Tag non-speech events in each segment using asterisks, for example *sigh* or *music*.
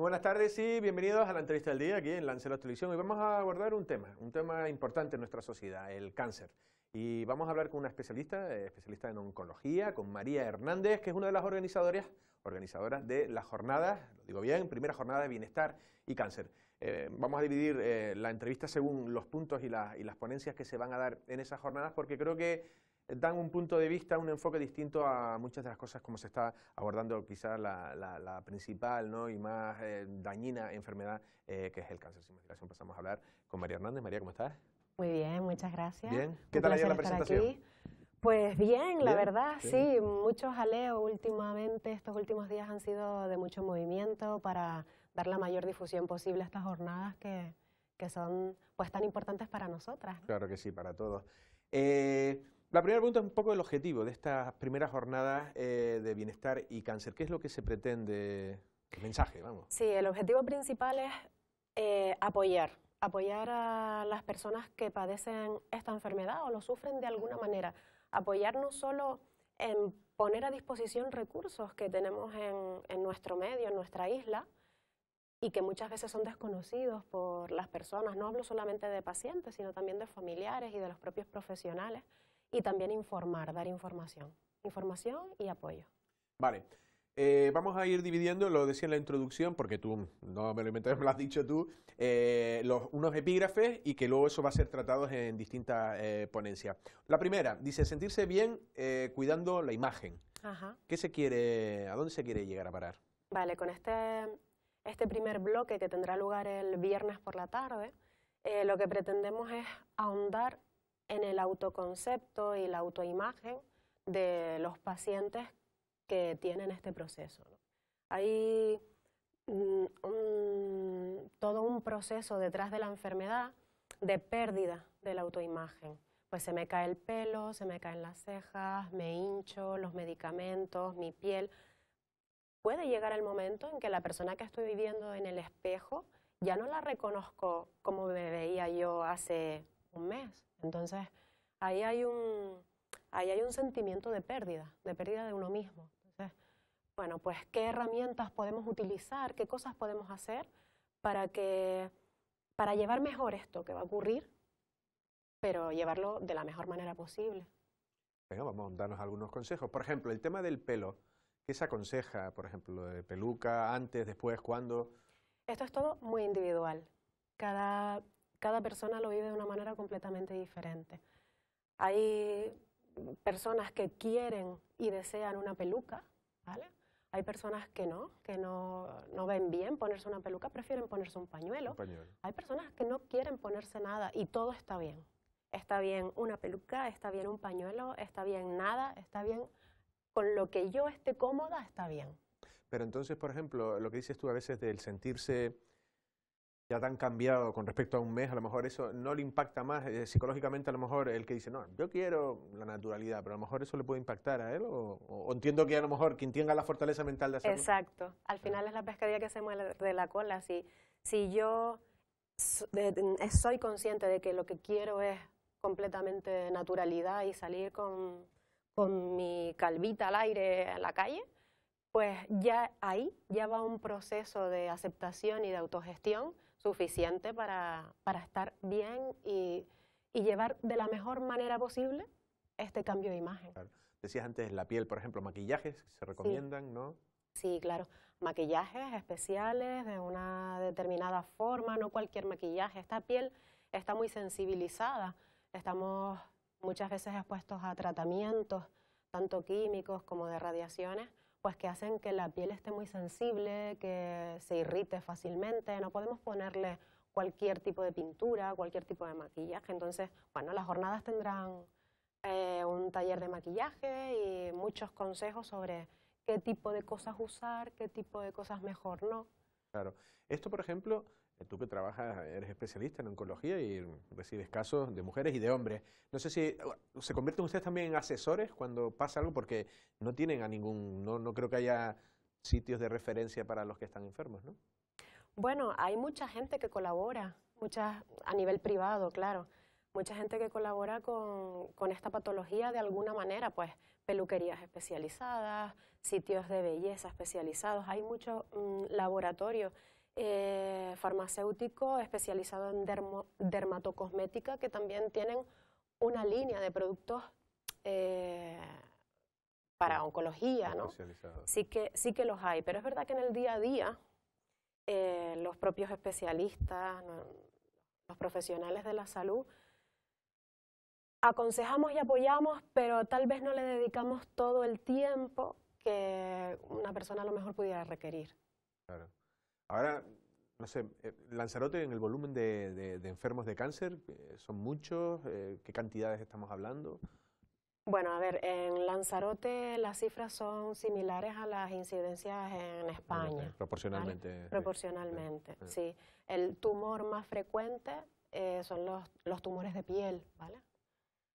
Buenas tardes y bienvenidos a la entrevista del día aquí en Lancelot Televisión. Hoy vamos a abordar un tema, un tema importante en nuestra sociedad, el cáncer. Y vamos a hablar con una especialista, eh, especialista en oncología, con María Hernández, que es una de las organizadoras, organizadoras de las jornadas, lo digo bien, primera jornada de bienestar y cáncer. Eh, vamos a dividir eh, la entrevista según los puntos y, y las ponencias que se van a dar en esas jornadas, porque creo que dan un punto de vista, un enfoque distinto a muchas de las cosas como se está abordando quizás la, principal ¿no? y más eh, dañina enfermedad eh, que es el cáncer sin Pasamos a hablar con María Hernández. María, ¿cómo estás? Muy bien, muchas gracias. Bien, ¿qué tal ha ido la presentación? Pues bien, la verdad, sí, muchos aleos últimamente, estos últimos días han sido de mucho movimiento para dar la mayor difusión posible a estas jornadas que, que son pues tan importantes para nosotras. Claro que sí, para todos. Eh, la primera pregunta es un poco el objetivo de estas primeras jornadas eh, de bienestar y cáncer. ¿Qué es lo que se pretende? ¿Qué mensaje, vamos. Sí, el objetivo principal es eh, apoyar, apoyar a las personas que padecen esta enfermedad o lo sufren de alguna manera. Apoyar no solo en poner a disposición recursos que tenemos en nuestro medio, en nuestra isla, y que muchas veces son desconocidos por las personas. No hablo solamente de pacientes, sino también de familiares y de los propios profesionales y también informar, dar información. Información y apoyo. Vale. Eh, vamos a ir dividiendo, lo decía en la introducción, porque tú no me lo *laughs* me has dicho tú, eh, los, unos epígrafes y que luego eso va a ser tratado en distintas eh, ponencias. La primera, dice sentirse bien cuidando la imagen. Ajá. ¿Qué se quiere, a dónde se quiere llegar a parar? Vale, con este, este primer bloque que tendrá lugar el viernes por la tarde, lo que pretendemos es ahondar en el autoconcepto y la autoimagen de los pacientes que tienen este proceso. Hay mm, todo un proceso detrás de la enfermedad de pérdida de la autoimagen. Pues se me cae el pelo, se me caen las cejas, me hincho, los medicamentos, mi piel. Puede llegar el momento en que la persona que estoy viviendo en el espejo ya no la reconozco como me veía yo hace un mes. Entonces, ahí hay un, ahí hay un sentimiento de pérdida, de pérdida de uno mismo. Entonces, bueno, pues qué herramientas podemos utilizar, qué cosas podemos hacer para que para llevar mejor esto que va a ocurrir, pero llevarlo de la mejor manera posible. Venga, vamos a darnos algunos consejos. Por ejemplo, el tema del pelo, ¿qué se aconseja, por ejemplo, de peluca, antes, después, cuándo? Esto es todo muy individual. Cada, cada persona lo vive de una manera completamente diferente. Hay personas que quieren y desean una peluca, ¿vale? Hay personas que no, que no, ven bien ponerse una peluca, prefieren ponerse un pañuelo. un pañuelo. Hay personas que no quieren ponerse nada y todo está bien. Está bien una peluca, está bien un pañuelo, está bien nada, está bien con lo que yo esté cómoda, está bien. Pero entonces, por ejemplo, lo que dices tú a veces del sentirse ya tan cambiado con respecto a un mes, a lo mejor eso no le impacta más eh, psicológicamente, a lo mejor el que dice, no, yo quiero la naturalidad, pero a lo mejor eso le puede impactar a él, o, entiendo que a lo mejor quien tenga la fortaleza mental de hacerlo. Exacto, al final es la pescadilla que se mueve de la cola, si, si yo soy consciente de que lo que quiero es completamente naturalidad y salir con, con mi calvita al aire en la calle, pues ya ahí ya va un proceso de aceptación y de autogestión suficiente para, estar bien y, llevar de la mejor manera posible este cambio de imagen. Decías antes la piel, por ejemplo, maquillajes se recomiendan, ¿no? Sí, claro. Maquillajes especiales de una determinada forma, no cualquier maquillaje. Esta piel está muy sensibilizada. Estamos muchas veces expuestos a tratamientos, tanto químicos como de radiaciones, pues que hacen que la piel esté muy sensible, que se irrite fácilmente, no podemos ponerle cualquier tipo de pintura, cualquier tipo de maquillaje. Entonces, bueno, las jornadas tendrán eh, un taller de maquillaje y muchos consejos sobre qué tipo de cosas usar, qué tipo de cosas mejor no. Claro. Esto, por ejemplo, eh, tú que trabajas, eres especialista en oncología y recibes casos de mujeres y de hombres. No sé si se convierten ustedes también en asesores cuando pasa algo, porque no tienen a ningún, no, no creo que haya sitios de referencia para los que están enfermos, ¿no? Bueno, hay mucha gente que colabora, muchas a nivel privado, claro. Mucha gente que colabora con, con esta patología de alguna manera, pues peluquerías especializadas, sitios de belleza especializados, hay muchos mm, laboratorios eh, farmacéutico especializado en dermatocosmética que también tienen una línea de productos eh, para oncología, ¿no? Sí que, sí que los hay, pero es verdad que en el día a día eh, los propios especialistas, los profesionales de la salud, aconsejamos y apoyamos, pero tal vez no le dedicamos todo el tiempo que una persona a lo mejor pudiera requerir. Claro. Ahora, no sé, eh, Lanzarote en el volumen de, enfermos de cáncer, eh, ¿son muchos? Eh, ¿Qué cantidades estamos hablando? Bueno, a ver, en Lanzarote las cifras son similares a las incidencias en España. Proporcionalmente. Proporcionalmente, ah, ah. sí. El tumor más frecuente son los, los tumores de piel, ¿vale?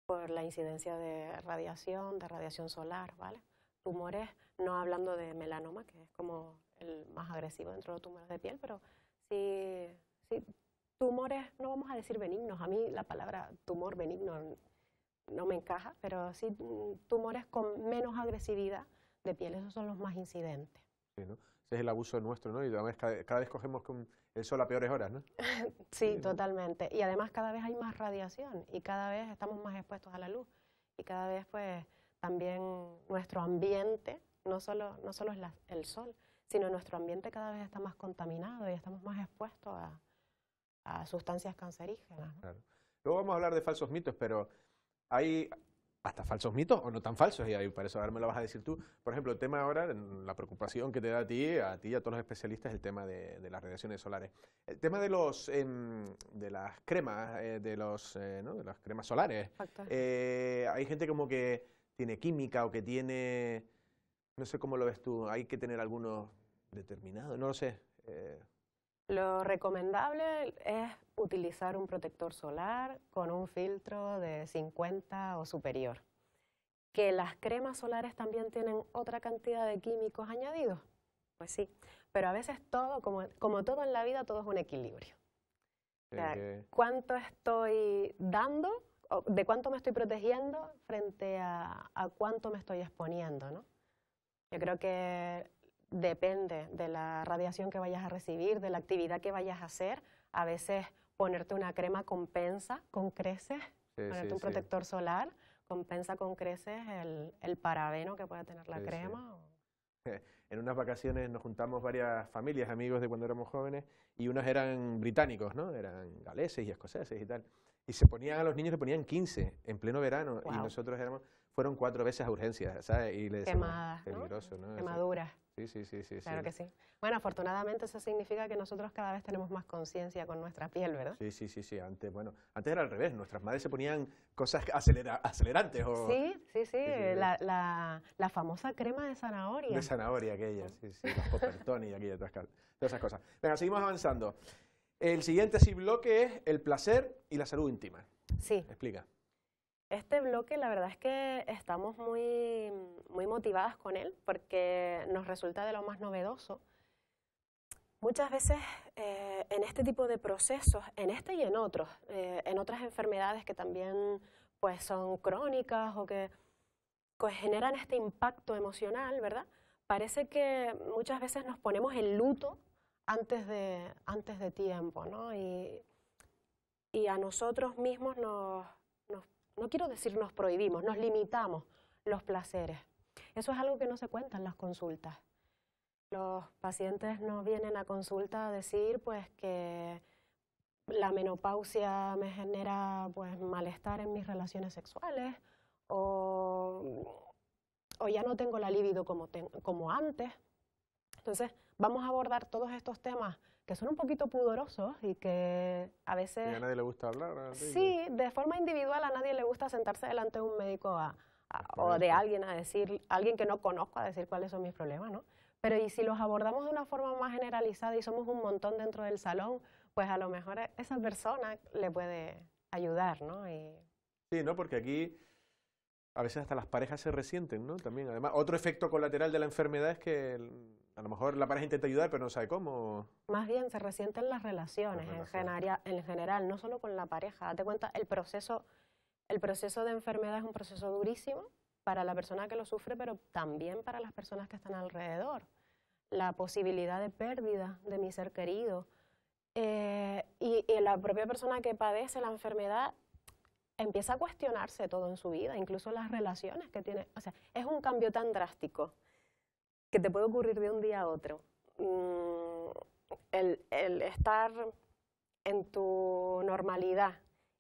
Por la incidencia de radiación, de radiación solar, ¿vale? Tumores, no hablando de melanoma, que es como el más agresivo dentro de los tumores de piel, pero si tumores, no vamos a decir benignos, a mí la palabra tumor benigno no me encaja, pero sí mm, tumores con menos agresividad de piel, esos son los más incidentes. Sí, ¿no? Ese es el abuso nuestro, ¿no? Y además cada, cada vez cogemos con el sol a peores horas, ¿no? *laughs* sí, totalmente. Y además cada vez hay más radiación y cada vez estamos más expuestos a la luz. Y cada vez, pues, también nuestro ambiente, no solo, no solo es el sol, sino nuestro ambiente cada vez está más contaminado y estamos más expuestos a, a sustancias cancerígenas. ¿no? Claro. Luego vamos a hablar de falsos mitos, pero hay hasta falsos mitos o no tan falsos, y ahí para eso ahora me lo vas a decir tú. Por ejemplo, el tema ahora, la preocupación que te da a ti, a ti y a todos los especialistas, el tema de, las radiaciones solares. El tema de los em, de las cremas, eh, de los eh, de las cremas solares. Eh, hay gente como que tiene química o que tiene, no sé cómo lo ves tú, hay que tener algunos determinado, no lo sé. Eh. Lo recomendable es utilizar un protector solar con un filtro de 50 o superior. Que las cremas solares también tienen otra cantidad de químicos añadidos. Pues sí, pero a veces todo, como, como todo en la vida, todo es un equilibrio. ¿Cuánto estoy dando? ¿De cuánto me estoy protegiendo frente a, cuánto me estoy exponiendo? ¿no? Yo creo que depende de la radiación que vayas a recibir, de la actividad que vayas a hacer. A veces ponerte una crema compensa con creces, ponerte un protector solar compensa con creces el, el, parabeno que pueda tener la crema. *laughs* En unas vacaciones nos juntamos varias familias, amigos de cuando éramos jóvenes, y unos eran británicos, ¿no? Eran galeses y escoceses y tal. Y se ponían a los niños, le ponían 15 en pleno verano. Y nosotros éramos, fueron cuatro veces a urgencias, ¿sabes? Y Quemadas, peligroso, Quemaduras. Sí, sí, sí, sí. Claro que sí. Bueno, afortunadamente eso significa que nosotros cada vez tenemos más conciencia con nuestra piel, ¿verdad? Sí, sí, sí, sí. Antes, bueno, antes era al revés. Nuestras madres se ponían cosas acelerantes. Sí, sí, sí. La, famosa crema de zanahoria. De zanahoria aquella, sí, sí. copertones y aquella, todas, esas cosas. Venga, seguimos avanzando. El siguiente sí bloque es el placer y la salud íntima. Sí. Explica. Este bloque, la verdad es que estamos muy, muy motivadas con él porque nos resulta de lo más novedoso. Muchas veces eh, en este tipo de procesos, en este y en otros, eh, en otras enfermedades que también pues, son crónicas o que pues, generan este impacto emocional, ¿verdad? Parece que muchas veces nos ponemos en luto antes de, antes de tiempo, ¿no? y a nosotros mismos nos, no quiero decir nos prohibimos, nos limitamos los placeres. Eso es algo que no se cuenta en las consultas. Los pacientes no vienen a consulta a decir pues que la menopausia me genera pues malestar en mis relaciones sexuales o, o ya no tengo la libido como, como antes. Entonces, vamos a abordar todos estos temas que son un poquito pudorosos y que a veces... Y a nadie le gusta hablar. sí, de forma individual a nadie le gusta sentarse delante de un médico o de alguien a decir, alguien que no conozco a decir cuáles son mis problemas, ¿no? Pero y si los abordamos de una forma más generalizada y somos un montón dentro del salón, pues a lo mejor e, esa persona le puede ayudar, ¿no? Y... Sí, ¿no? Porque aquí a veces hasta las parejas se resienten, ¿no? También, además, otro efecto colateral de la enfermedad es que a lo mejor la pareja intenta ayudar, pero no sabe cómo. Más bien se resienten las relaciones, En, general, no solo con la pareja. Date cuenta, el proceso, el proceso de enfermedad es un proceso durísimo para la persona que lo sufre, pero también para las personas que están alrededor. La posibilidad de pérdida de mi ser querido. Eh, y, y la propia persona que padece la enfermedad empieza a cuestionarse todo en su vida, incluso las relaciones que tiene. O sea, es un cambio tan drástico que te puede ocurrir de un día a otro. Mm, el, estar en tu normalidad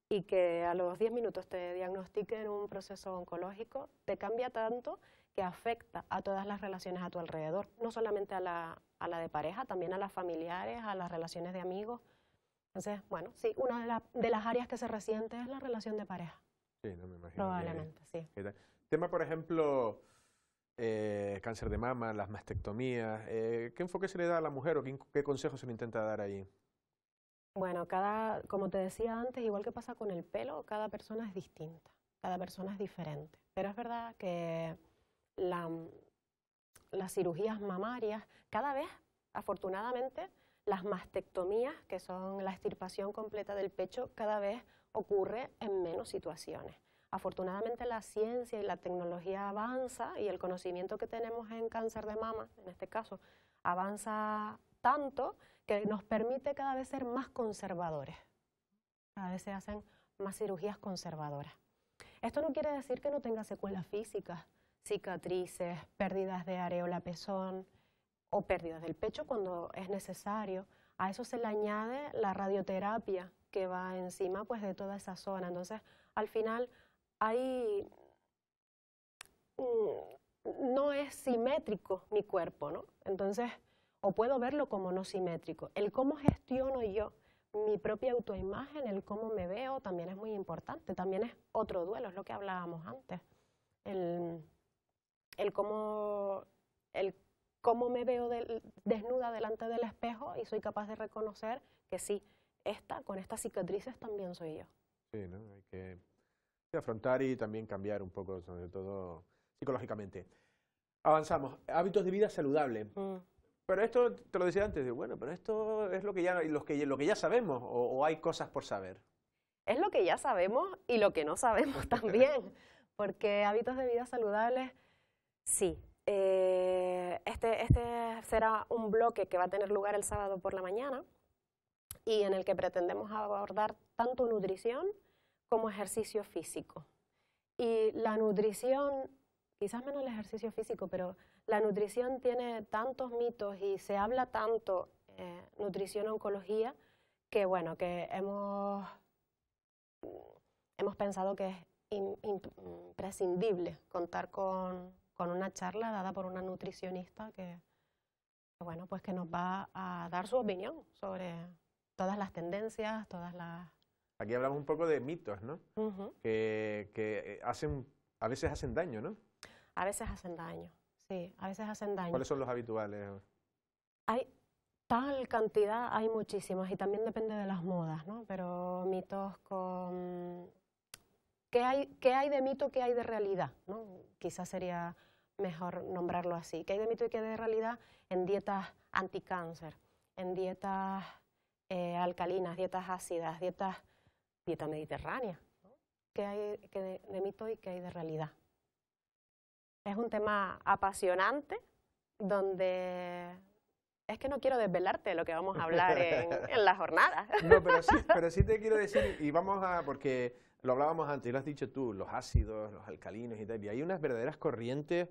y que a los 10 minutos te diagnostiquen un proceso oncológico, te cambia tanto que afecta a todas las relaciones a tu alrededor, no solamente a la, de pareja, también a las familiares, a las relaciones de amigos. Entonces, bueno, sí, una de, las áreas que se resiente es la relación de pareja. Sí, no me imagino. Probablemente, sí. Tema, por ejemplo, eh, cáncer de mama, las mastectomías. Eh, ¿Qué enfoque se le da a la mujer o qué, consejo se le intenta dar ahí? Bueno, cada, como te decía antes, igual que pasa con el pelo, cada persona es distinta, cada persona es diferente. Pero es verdad que las cirugías mamarias, cada vez, afortunadamente, las mastectomías, que son la extirpación completa del pecho, cada vez ocurre en menos situaciones. Afortunadamente la ciencia y la tecnología avanza y el conocimiento que tenemos en cáncer de mama, en este caso, avanza tanto que nos permite cada vez ser más conservadores. Cada vez se hacen más cirugías conservadoras. Esto no quiere decir que no tenga secuelas físicas, cicatrices, pérdidas de areola pezón o pérdidas del pecho cuando es necesario. A eso se le añade la radioterapia que va encima pues de toda esa zona. Entonces, al final hay, mm, no es simétrico mi cuerpo, ¿no? Entonces, o puedo verlo como no simétrico. El cómo gestiono yo mi propia autoimagen, el cómo me veo, también es muy importante, también es otro duelo, es lo que hablábamos antes. El, el cómo, el cómo me veo desnuda delante del espejo y soy capaz de reconocer que sí, esta, con estas cicatrices también soy yo. Sí, ¿no? Hay que afrontar y también cambiar un poco, sobre todo psicológicamente. Avanzamos. Hábitos de vida saludable. Mm. Pero esto, te lo decía antes, bueno, pero esto es lo que ya, los que, lo que ya sabemos o, hay cosas por saber. Es lo que ya sabemos y lo que no sabemos *laughs* también, porque hábitos de vida saludables, sí. Eh, este, este será un bloque que va a tener lugar el sábado por la mañana y en el que pretendemos abordar tanto nutrición como ejercicio físico. Y la nutrición, quizás menos el ejercicio físico, pero la nutrición tiene tantos mitos y se habla tanto eh, nutrición-oncología que, bueno, que hemos, hemos pensado que es imprescindible contar con, con una charla dada por una nutricionista que, bueno, pues que nos va a dar su opinión sobre todas las tendencias, todas las Aquí hablamos un poco de mitos, ¿no? que, eh, hacen, a veces hacen daño, ¿no? A veces hacen daño, sí, a veces hacen daño. ¿Cuáles son los habituales? Hay tal cantidad, hay muchísimas y también depende de las modas, ¿no? Pero mitos con... ¿Qué hay, hay de mito, qué hay de realidad? ¿no? Quizás sería mejor nombrarlo así. ¿Qué hay de mito y qué hay de realidad en dietas anticáncer, en dietas eh, alcalinas, dietas ácidas, dietas dieta mediterránea. que hay de, mito y que hay de realidad? Es un tema apasionante donde es que no quiero desvelarte lo que vamos a hablar *laughs* en, la jornada. No, pero sí, pero sí te quiero decir, y vamos a, porque lo hablábamos antes, y lo has dicho tú, los ácidos, los alcalinos y tal, y hay unas verdaderas corrientes,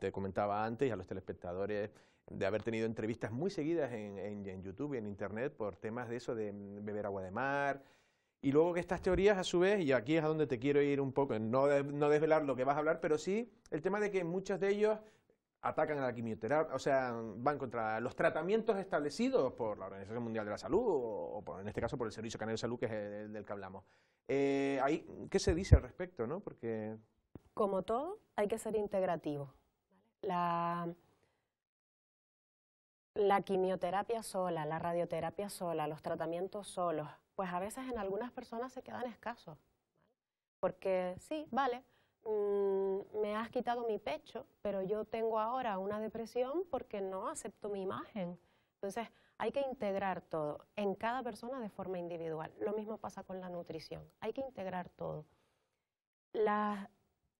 te comentaba antes y a los telespectadores, de haber tenido entrevistas muy seguidas en, en YouTube y en Internet por temas de eso, de beber agua de mar, y luego que estas teorías, a su vez, y aquí es a donde te quiero ir un poco, no, no desvelar lo que vas a hablar, pero sí el tema de que muchos de ellos atacan a la quimioterapia, o sea, van contra los tratamientos establecidos por la Organización Mundial de la Salud o, en este caso por el Servicio Canario de Salud, que es el, del que hablamos. Eh, ahí, ¿Qué se dice al respecto? No? Porque... Como todo, hay que ser integrativo. La, la quimioterapia sola, la radioterapia sola, los tratamientos solos, pues a veces en algunas personas se quedan escasos. Porque sí, vale, mm, me has quitado mi pecho, pero yo tengo ahora una depresión porque no acepto mi imagen. Entonces hay que integrar todo en cada persona de forma individual. Lo mismo pasa con la nutrición. Hay que integrar todo.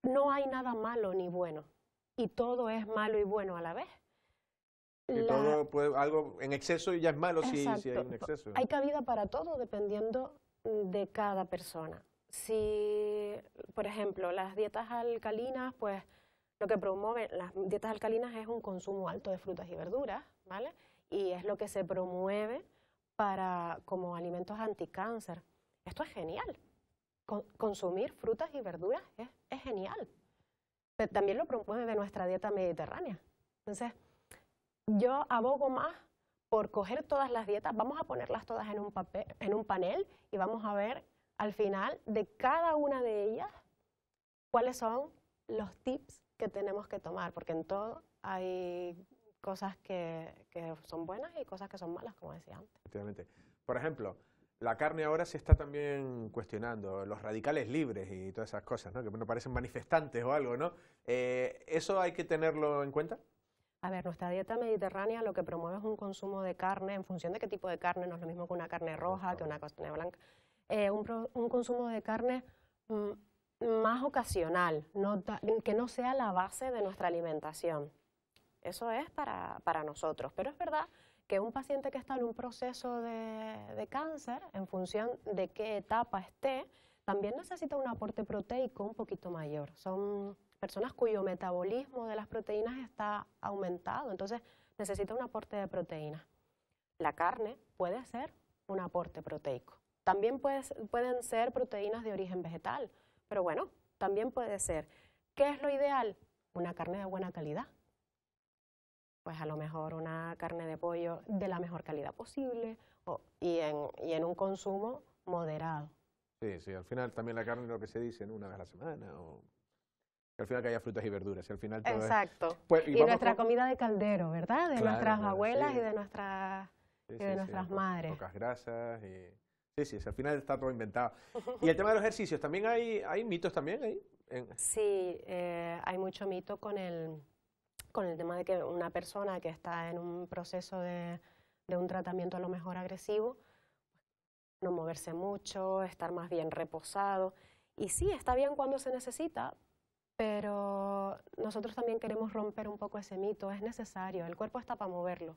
no hay nada malo ni bueno y todo es malo y bueno a la vez todo puede, algo en exceso ya es malo si, hay un exceso. Hay cabida para todo dependiendo de cada persona. Si, por ejemplo, las dietas alcalinas, pues lo que promueven las dietas alcalinas es un consumo alto de frutas y verduras, ¿vale? Y es lo que se promueve para como alimentos anticáncer. Esto es genial. consumir frutas y verduras es, genial. también lo promueve nuestra dieta mediterránea. Entonces, yo abogo más por coger todas las dietas, vamos a ponerlas todas en un, panel y vamos a ver al final de cada una de ellas cuáles son los tips que tenemos que tomar, porque en todo hay cosas que, son buenas y cosas que son malas, como decía antes. Efectivamente. Por ejemplo, la carne ahora se está también cuestionando, los radicales libres y todas esas cosas, que no parecen manifestantes o algo, ¿no? Eh, ¿Eso hay que tenerlo en cuenta? A ver, nuestra dieta mediterránea lo que promueve es un consumo de carne, en función de qué tipo de carne, no es lo mismo que una carne roja, que una carne blanca, eh, un, consumo de carne mm, más ocasional, que no sea la base de nuestra alimentación. Eso es para, nosotros, pero es verdad que un paciente que está en un proceso de, de cáncer, en función de qué etapa esté, también necesita un aporte proteico un poquito mayor. Son personas cuyo metabolismo de las proteínas está aumentado, entonces necesita un aporte de proteínas. La carne puede ser un aporte proteico. También pueden ser proteínas de origen vegetal, pero bueno, también puede ser. ¿Qué es lo ideal? Una carne de buena calidad. Pues a lo mejor una carne de pollo de la mejor calidad posible y, en, un consumo moderado. Sí, sí, al final también la carne lo que se dice, en Una vez a la semana o que al final que haya frutas y verduras. Y al final Exacto. Pues, y, nuestra comida de caldero, ¿verdad? De nuestras abuelas y de nuestras, de nuestras madres. Pocas grasas y... Sí, sí, al final está todo inventado. Y el tema de los ejercicios, ¿también hay, hay mitos también ahí? Sí, eh, hay mucho mito con el, con el tema de que una persona que está en un proceso de, de un tratamiento a lo mejor agresivo, no moverse mucho, estar más bien reposado. Y sí, está bien cuando se necesita, pero nosotros también queremos romper un poco ese mito, es necesario, el cuerpo está para moverlo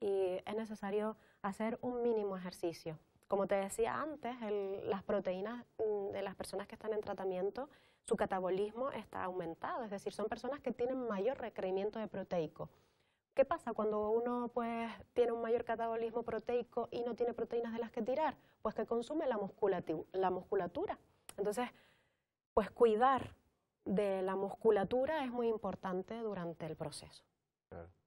y es necesario hacer un mínimo ejercicio. Como te decía antes, las proteínas mm, de las personas que están en tratamiento, su catabolismo está aumentado, es decir, son personas que tienen mayor requerimiento de proteico. ¿Qué pasa cuando uno pues, tiene un mayor catabolismo proteico y no tiene proteínas de las que tirar? Pues que consume la, la musculatura. Entonces, pues cuidar de la musculatura es muy importante durante el proceso.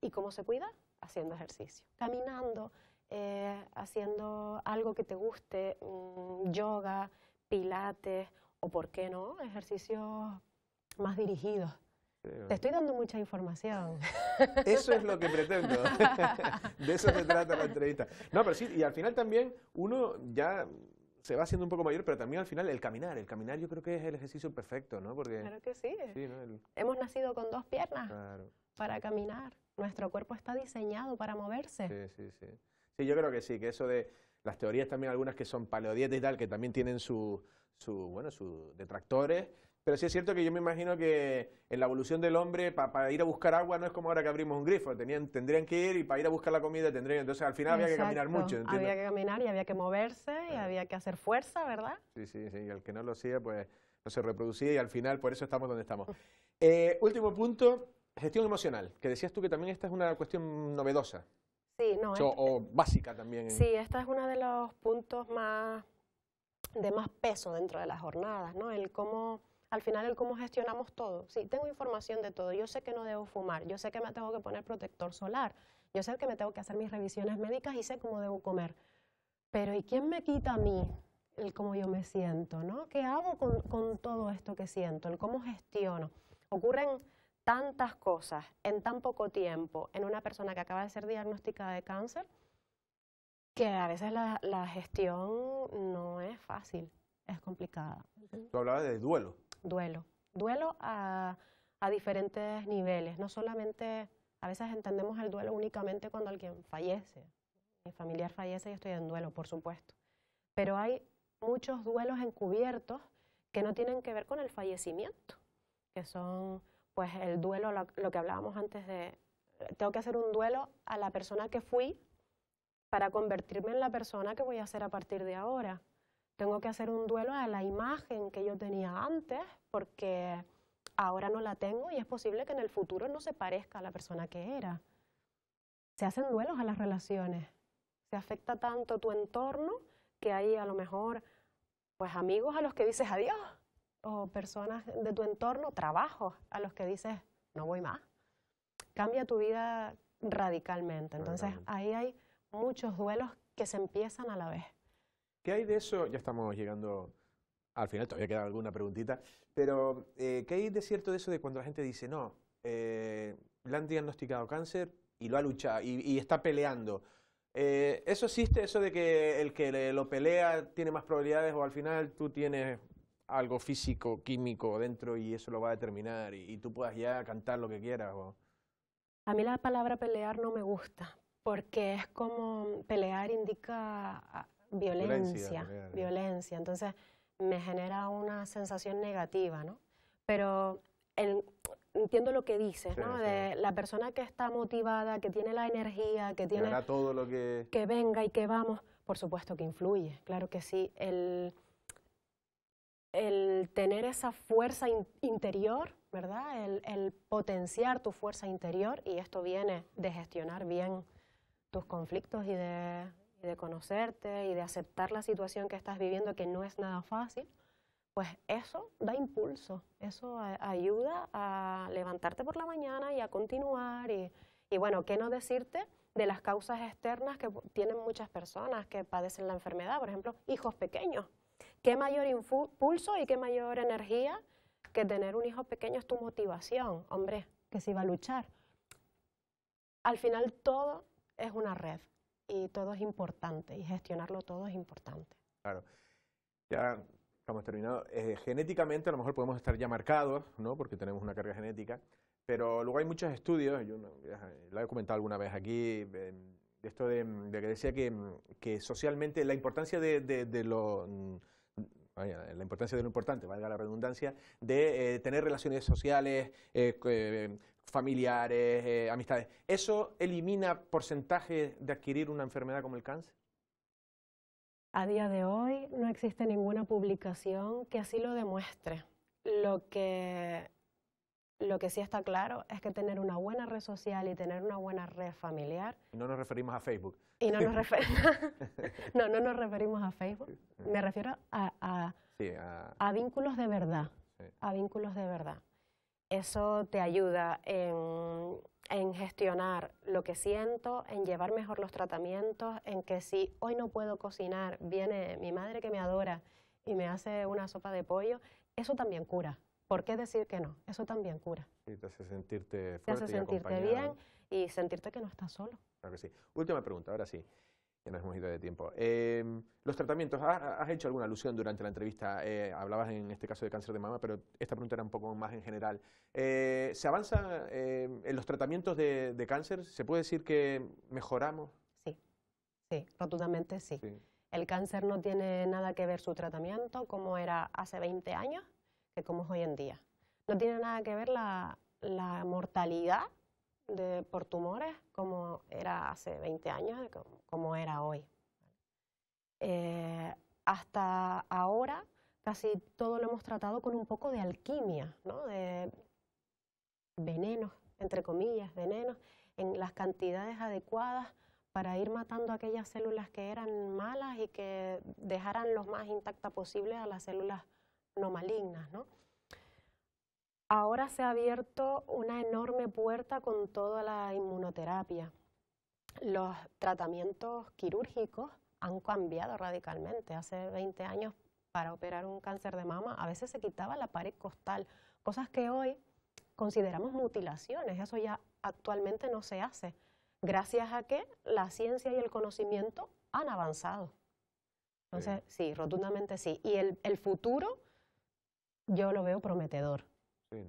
¿Y cómo se cuida? Haciendo ejercicio, caminando, eh, haciendo algo que te guste, mm, yoga, pilates o, ¿por qué no?, ejercicios más dirigidos. Te estoy dando mucha información. *laughs* Eso es lo que pretendo. *laughs* De eso se trata la entrevista. No, pero sí, y al final también uno ya se va haciendo un poco mayor, pero también al final el caminar. El caminar yo creo que es el ejercicio perfecto, ¿no? Porque, claro que sí. sí ¿no? Hemos nacido con dos piernas para caminar. Nuestro cuerpo está diseñado para moverse. Sí, sí, sí. Sí, yo creo que sí, que eso de las teorías también algunas que son paleodietas y tal, que también tienen su, su bueno, sus detractores, pero sí es cierto que yo me imagino que en la evolución del hombre, para ir a buscar agua, no es como ahora que abrimos un grifo. Tenían, tendrían que ir y para ir a buscar la comida tendrían. Entonces al final había que caminar mucho. Había que caminar y había que moverse y había que hacer fuerza, ¿verdad? Sí, sí, sí. Y el que no lo hacía, pues no se reproducía y al final por eso estamos donde estamos. *laughs* Eh, último punto, gestión emocional, que decías tú que también esta es una cuestión novedosa. Sí, no. Este o básica también. Sí, esta es uno de los puntos más de más peso dentro de las jornadas, ¿no? El cómo al final el cómo gestionamos todo. Sí, tengo información de todo. Yo sé que no debo fumar, yo sé que me tengo que poner protector solar, yo sé que me tengo que hacer mis revisiones médicas y sé cómo debo comer. Pero ¿y quién me quita a mí el cómo yo me siento? ¿no? ¿Qué hago con, con todo esto que siento? ¿El cómo gestiono? Ocurren tantas cosas en tan poco tiempo en una persona que acaba de ser diagnosticada de cáncer que a veces la, la gestión no es fácil, es complicada. Tú hablabas de duelo duelo. Duelo a, diferentes niveles. No solamente, a veces entendemos el duelo únicamente cuando alguien fallece. Mi familiar fallece y estoy en duelo, por supuesto. Pero hay muchos duelos encubiertos que no tienen que ver con el fallecimiento, que son pues el duelo, lo, lo que hablábamos antes de, tengo que hacer un duelo a la persona que fui para convertirme en la persona que voy a ser a partir de ahora tengo que hacer un duelo a la imagen que yo tenía antes porque ahora no la tengo y es posible que en el futuro no se parezca a la persona que era. Se hacen duelos a las relaciones, se afecta tanto tu entorno que hay a lo mejor pues amigos a los que dices adiós o personas de tu entorno, trabajos a los que dices no voy más. Cambia tu vida radicalmente. Entonces ahí hay muchos duelos que se empiezan a la vez. ¿Qué hay de eso? Ya estamos llegando al final, todavía queda alguna preguntita, pero eh, ¿qué hay de cierto de eso de cuando la gente dice, no, eh, le han diagnosticado cáncer y lo ha luchado y, está peleando? Eh, ¿Eso existe, eso de que el que lo pelea tiene más probabilidades o al final tú tienes algo físico, químico dentro y eso lo va a determinar y, tú puedas ya cantar lo que quieras? A mí la palabra pelear no me gusta porque es como pelear indica violencia, violencia, Entonces me genera una sensación negativa, ¿no? Pero entiendo lo que dices, ¿no? De la persona que está motivada, que tiene la energía, que tiene... que... venga y que vamos. Por supuesto que influye, claro que sí. El, el tener esa fuerza interior, ¿verdad? el, potenciar tu fuerza interior, y esto viene de gestionar bien tus conflictos y de de conocerte y de aceptar la situación que estás viviendo, que no es nada fácil, pues eso da impulso, eso ayuda a levantarte por la mañana y a continuar. Y, y, bueno, ¿qué no decirte de las causas externas que tienen muchas personas que padecen la enfermedad? Por ejemplo, hijos pequeños. ¿Qué mayor impulso y qué mayor energía que tener un hijo pequeño es tu motivación, hombre, que se iba a luchar? Al final todo es una red, y todo es importante y gestionarlo todo es importante. Claro. Ya estamos terminado eh, genéticamente a lo mejor podemos estar ya marcados, ¿no? Porque tenemos una carga genética, pero luego hay muchos estudios, yo eh, la he comentado alguna vez aquí, de esto de, que decía que, que, socialmente la importancia de, de, de mm, la importancia de lo importante, valga la redundancia, de eh, tener relaciones sociales, eh, eh, familiares, amistades. ¿Eso elimina porcentaje de adquirir una enfermedad como el cáncer? A día de hoy no existe ninguna publicación que así lo demuestre. Lo que, lo que sí está claro es que tener una buena red social y tener una buena red familiar. Y no nos referimos a Facebook. Y no nos, *laughs* refer *laughs* no, no nos referimos a Facebook me refiero a, a, vínculos de verdad. A vínculos de verdad. Eso te ayuda en, gestionar lo que siento, en llevar mejor los tratamientos, en que si hoy no puedo cocinar, viene mi madre que me adora y me hace una sopa de pollo, eso también cura. ¿Por qué decir que no? Eso también cura. Y te hace sentirte fuerte Te hace sentirte bien y sentirte que no estás solo. Claro que sí. Última pregunta, ahora sí. Ya nos hemos ido de tiempo. Em, los tratamientos, ¿has, hecho alguna alusión durante la entrevista? Eh, hablabas en este caso de cáncer de mama, pero esta pregunta era un poco más en general. Eh, ¿Se avanza em, en los tratamientos de, cáncer? ¿Se puede decir que mejoramos? Sí, sí, rotundamente sí. El cáncer no tiene nada que ver su tratamiento como era hace 20 años que como es hoy en día. No tiene nada que ver la mortalidad por tumores como era hace 20 años, como, era hoy. Eh, hasta ahora casi todo lo hemos tratado con un poco de alquimia, de venenos, entre comillas, venenos, en las cantidades adecuadas para ir matando aquellas células que eran malas y que dejaran lo más intacta posible a las células no malignas ahora se ha abierto una enorme puerta con toda la inmunoterapia. Los tratamientos quirúrgicos han cambiado radicalmente. Hace 20 años, para operar un cáncer de mama, a veces se quitaba la pared costal, cosas que hoy consideramos mutilaciones. Eso ya actualmente no se hace, gracias a que la ciencia y el conocimiento han avanzado. Entonces, sí, rotundamente sí. Y el futuro yo lo veo prometedor. Sí,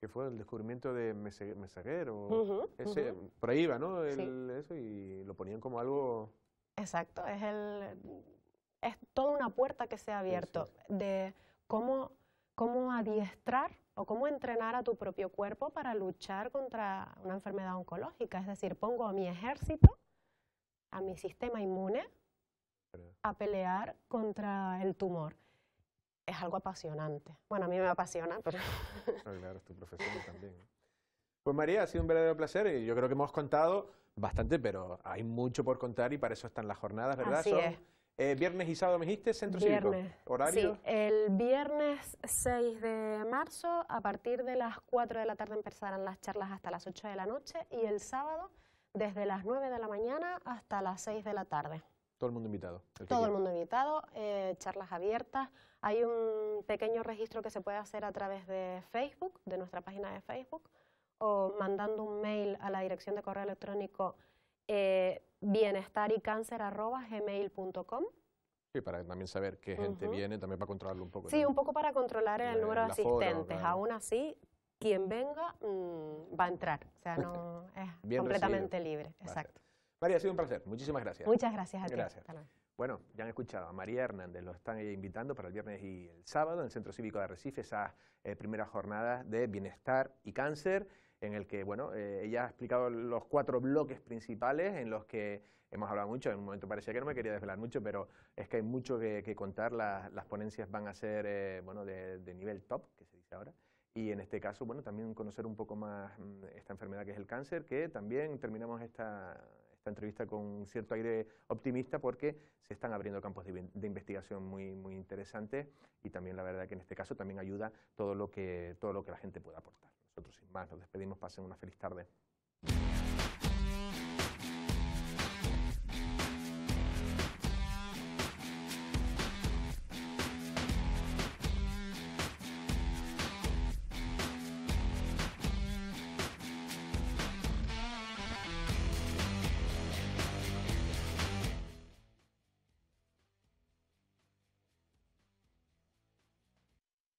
Que fue el descubrimiento de Mesaguer o ese, por ahí iba, ¿no? Eso y lo ponían como algo... Exacto, es, el, es toda una puerta que se ha abierto de cómo, cómo adiestrar o cómo entrenar a tu propio cuerpo para luchar contra una enfermedad oncológica. Es decir, pongo a mi ejército, a mi sistema inmune, a pelear contra el tumor es algo apasionante. Bueno, a mí me apasiona, pero... *laughs* claro, es tu profesión también. Pues María, ha sido un verdadero placer y yo creo que hemos contado bastante, pero hay mucho por contar y para eso están las jornadas, ¿verdad? Así eh, viernes y sábado, me dijiste, Centro ¿Horario? Sí, el viernes 6 de marzo, a partir de las 4 de la tarde empezarán las charlas hasta las 8 de la noche y el sábado desde las 9 de la mañana hasta las 6 de la tarde. Todo el mundo invitado. Todo el mundo invitado, eh, charlas abiertas. Hay un pequeño registro que se puede hacer a través de Facebook, de nuestra página de Facebook, o mandando un mail a la dirección de correo electrónico eh, bienestarycancer.gmail.com. Sí, para también saber qué gente viene, también para controlarlo un poco. Sí, un poco para controlar el número de asistentes. Aún así, quien venga mm, va a entrar. O sea, no es completamente libre. Exacto. María, ha sido un placer. Muchísimas gracias. Muchas gracias a ti. Gracias. Bueno, ya han escuchado a María Hernández, lo están invitando para el viernes y el sábado en el Centro Cívico de Arrecife, esas eh, primeras jornadas de bienestar y cáncer, en el que, bueno, eh, ella ha explicado los cuatro bloques principales en los que hemos hablado mucho, en un momento parecía que no me quería desvelar mucho, pero es que hay mucho que, contar, las ponencias van a ser, eh, bueno, de, de nivel top, que se dice ahora, y en este caso, bueno, también conocer un poco más mm, esta enfermedad que es el cáncer, que también terminamos esta esta entrevista con cierto aire optimista porque se están abriendo campos de, investigación muy, muy interesantes y también la verdad que en este caso también ayuda todo lo que, todo lo que la gente pueda aportar. Nosotros sin más nos despedimos, pasen una feliz tarde.